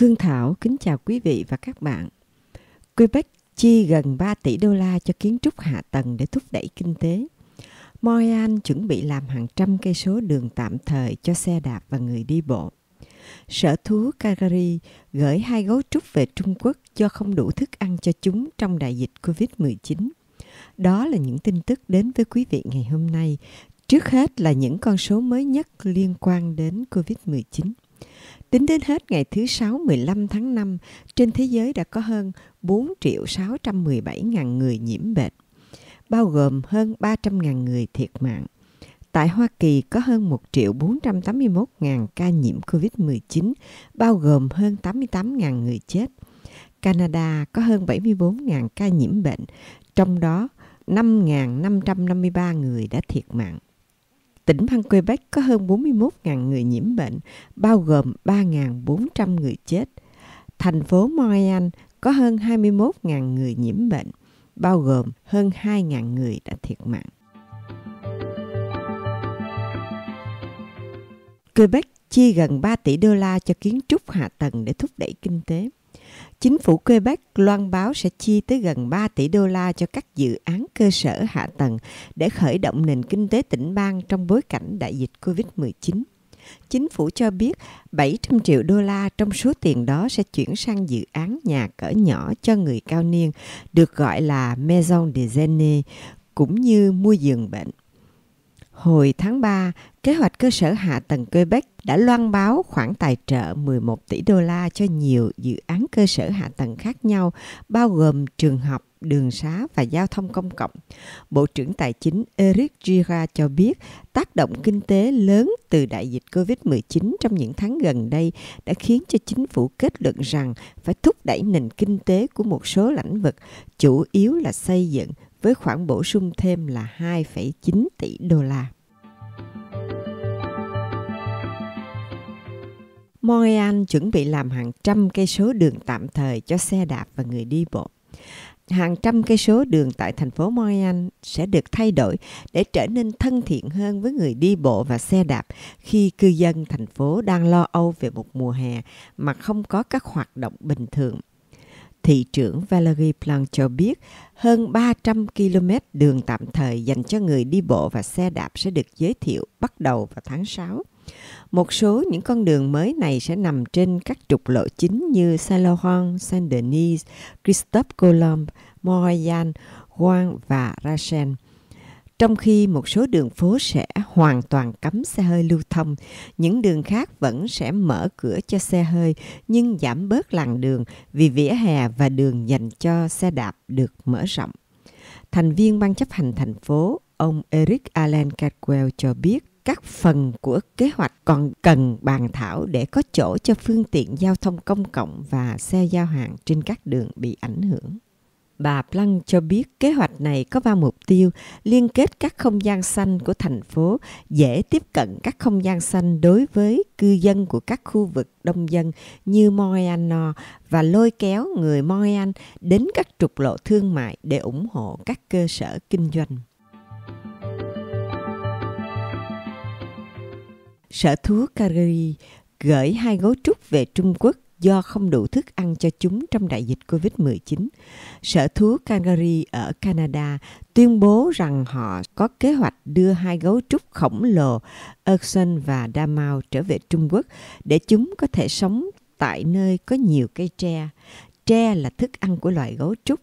Phương Thảo kính chào quý vị và các bạn. Quebec chi gần 3 tỷ đô la cho kiến trúc hạ tầng để thúc đẩy kinh tế. Montreal chuẩn bị làm hàng trăm cây số đường tạm thời cho xe đạp và người đi bộ. Sở thú Calgary gửi hai gấu trúc về Trung Quốc do không đủ thức ăn cho chúng trong đại dịch Covid-19. Đó là những tin tức đến với quý vị ngày hôm nay. Trước hết là những con số mới nhất liên quan đến Covid-19. Tính đến hết ngày thứ Sáu 15 tháng 5, trên thế giới đã có hơn 4 triệu 617 ngàn người nhiễm bệnh, bao gồm hơn 300 ngàn người thiệt mạng. Tại Hoa Kỳ có hơn 1 triệu 481 ngàn ca nhiễm COVID-19, bao gồm hơn 88 ngàn người chết. Canada có hơn 74 ngàn ca nhiễm bệnh, trong đó 5.553 người đã thiệt mạng. Tỉnh bang Quebec có hơn 41.000 người nhiễm bệnh, bao gồm 3.400 người chết. Thành phố Montreal có hơn 21.000 người nhiễm bệnh, bao gồm hơn 2.000 người đã thiệt mạng. Quebec chi gần 3 tỷ đô la cho kiến trúc hạ tầng để thúc đẩy kinh tế. Chính phủ Quebec loan báo sẽ chi tới gần 3 tỷ đô la cho các dự án cơ sở hạ tầng để khởi động nền kinh tế tỉnh bang trong bối cảnh đại dịch COVID-19. Chính phủ cho biết 700 triệu đô la trong số tiền đó sẽ chuyển sang dự án nhà cỡ nhỏ cho người cao niên được gọi là Maison de Aînés cũng như mua giường bệnh. Hồi tháng 3, kế hoạch cơ sở hạ tầng Quebec đã loan báo khoản tài trợ 11 tỷ đô la cho nhiều dự án cơ sở hạ tầng khác nhau, bao gồm trường học, đường xá và giao thông công cộng. Bộ trưởng Tài chính Eric Girard cho biết tác động kinh tế lớn từ đại dịch COVID-19 trong những tháng gần đây đã khiến cho chính phủ kết luận rằng phải thúc đẩy nền kinh tế của một số lĩnh vực, chủ yếu là xây dựng, với khoản bổ sung thêm là 2,9 tỷ đô la. Montreal chuẩn bị làm hàng trăm cây số đường tạm thời cho xe đạp và người đi bộ. Hàng trăm cây số đường tại thành phố Montreal sẽ được thay đổi để trở nên thân thiện hơn với người đi bộ và xe đạp khi cư dân thành phố đang lo âu về một mùa hè mà không có các hoạt động bình thường thị trưởng Valerie Planck cho biết hơn 300 km đường tạm thời dành cho người đi bộ và xe đạp sẽ được giới thiệu bắt đầu vào tháng 6. Một số những con đường mới này sẽ nằm trên các trục lộ chính như Saint Laurent, Saint Denis, Christophe Colomb, Montreal, Rouen và Rachel. Trong khi một số đường phố sẽ hoàn toàn cấm xe hơi lưu thông, những đường khác vẫn sẽ mở cửa cho xe hơi nhưng giảm bớt làn đường vì vỉa hè và đường dành cho xe đạp được mở rộng. Thành viên ban chấp hành thành phố, ông Eric Allen Caldwell cho biết các phần của kế hoạch còn cần bàn thảo để có chỗ cho phương tiện giao thông công cộng và xe giao hàng trên các đường bị ảnh hưởng. Bà Planck cho biết kế hoạch này có ba mục tiêu liên kết các không gian xanh của thành phố dễ tiếp cận các không gian xanh đối với cư dân của các khu vực đông dân như Montreal và lôi kéo người Montreal đến các trục lộ thương mại để ủng hộ các cơ sở kinh doanh. Sở thú Calgary gửi hai gấu trúc về Trung Quốc do không đủ thức ăn cho chúng trong đại dịch COVID-19. Sở thú Calgary ở Canada tuyên bố rằng họ có kế hoạch đưa hai gấu trúc khổng lồ Erson và Damao trở về Trung Quốc để chúng có thể sống tại nơi có nhiều cây tre. Tre là thức ăn của loài gấu trúc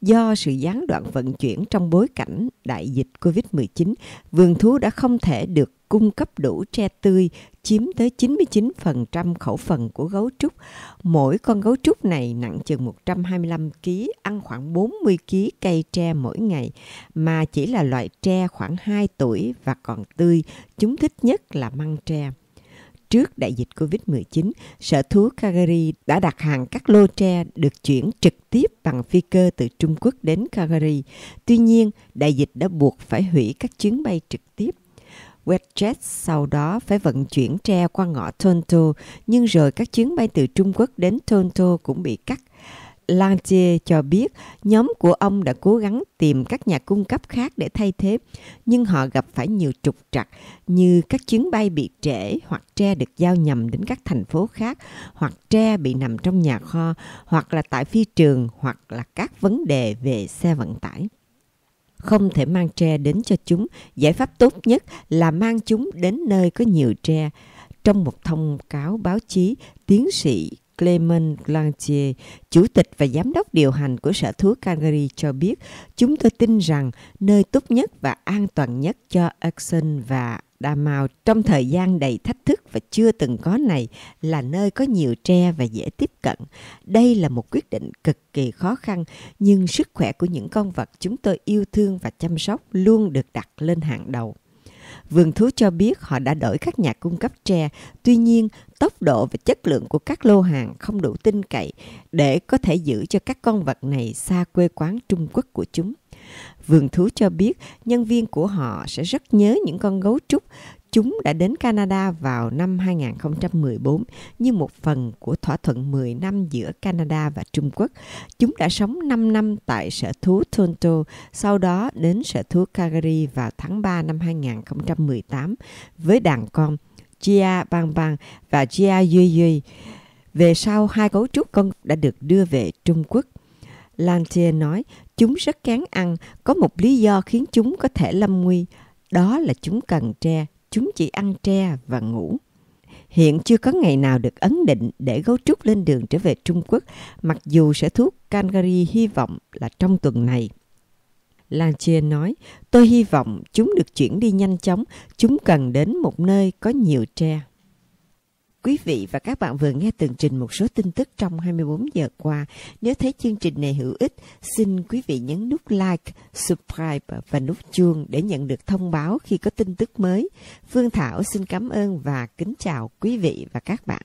Do sự gián đoạn vận chuyển trong bối cảnh đại dịch COVID-19, vườn thú đã không thể được cung cấp đủ tre tươi chiếm tới 99% khẩu phần của gấu trúc. Mỗi con gấu trúc này nặng chừng 125 kg, ăn khoảng 40 kg cây tre mỗi ngày mà chỉ là loại tre khoảng 2 tuổi và còn tươi, chúng thích nhất là măng tre trước đại dịch Covid-19, Sở Thú Calgary đã đặt hàng các lô tre được chuyển trực tiếp bằng phi cơ từ Trung Quốc đến Calgary. Tuy nhiên, đại dịch đã buộc phải hủy các chuyến bay trực tiếp Westjet sau đó phải vận chuyển tre qua ngõ Toronto, nhưng rồi các chuyến bay từ Trung Quốc đến Toronto cũng bị cắt. Lantier cho biết nhóm của ông đã cố gắng tìm các nhà cung cấp khác để thay thế, nhưng họ gặp phải nhiều trục trặc như các chuyến bay bị trễ hoặc tre được giao nhầm đến các thành phố khác, hoặc tre bị nằm trong nhà kho, hoặc là tại phi trường, hoặc là các vấn đề về xe vận tải không thể mang tre đến cho chúng. Giải pháp tốt nhất là mang chúng đến nơi có nhiều tre. Trong một thông cáo báo chí, tiến sĩ Clement Lantier, chủ tịch và giám đốc điều hành của sở thú Calgary cho biết, chúng tôi tin rằng nơi tốt nhất và an toàn nhất cho Exxon và Damao trong thời gian đầy thách thức và chưa từng có này là nơi có nhiều tre và dễ tiếp cận. Đây là một quyết định cực kỳ khó khăn, nhưng sức khỏe của những con vật chúng tôi yêu thương và chăm sóc luôn được đặt lên hàng đầu. Vườn thú cho biết họ đã đổi các nhà cung cấp tre, tuy nhiên tốc độ và chất lượng của các lô hàng không đủ tin cậy để có thể giữ cho các con vật này xa quê quán Trung Quốc của chúng. Vườn thú cho biết nhân viên của họ sẽ rất nhớ những con gấu trúc Chúng đã đến Canada vào năm 2014 như một phần của thỏa thuận 10 năm giữa Canada và Trung Quốc. Chúng đã sống 5 năm tại sở thú Toronto, sau đó đến sở thú Calgary vào tháng 3 năm 2018 với đàn con Chia Bang Bang và Chia Yui Yui. Về sau, hai cấu trúc con đã được đưa về Trung Quốc. Lantier nói, chúng rất kén ăn, có một lý do khiến chúng có thể lâm nguy, đó là chúng cần tre chúng chỉ ăn tre và ngủ. Hiện chưa có ngày nào được ấn định để gấu trúc lên đường trở về Trung Quốc, mặc dù sẽ thuốc Calgary hy vọng là trong tuần này. Lan Chia nói, tôi hy vọng chúng được chuyển đi nhanh chóng, chúng cần đến một nơi có nhiều tre. Quý vị và các bạn vừa nghe tường trình một số tin tức trong 24 giờ qua. Nếu thấy chương trình này hữu ích, xin quý vị nhấn nút like, subscribe và nút chuông để nhận được thông báo khi có tin tức mới. Phương Thảo xin cảm ơn và kính chào quý vị và các bạn.